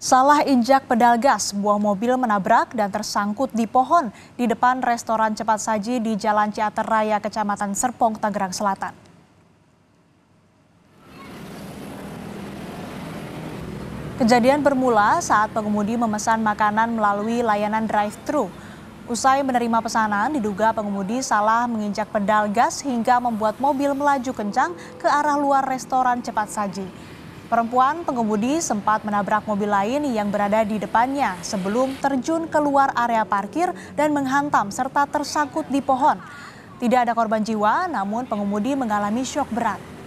Salah injak pedal gas, buah mobil menabrak dan tersangkut di pohon di depan restoran cepat saji di Jalan Ciater Raya, Kecamatan Serpong, Tangerang Selatan. Kejadian bermula saat pengemudi memesan makanan melalui layanan drive-thru. Usai menerima pesanan, diduga pengemudi salah menginjak pedal gas hingga membuat mobil melaju kencang ke arah luar restoran cepat saji. Perempuan pengemudi sempat menabrak mobil lain yang berada di depannya sebelum terjun keluar area parkir dan menghantam serta tersangkut di pohon. Tidak ada korban jiwa, namun pengemudi mengalami syok berat.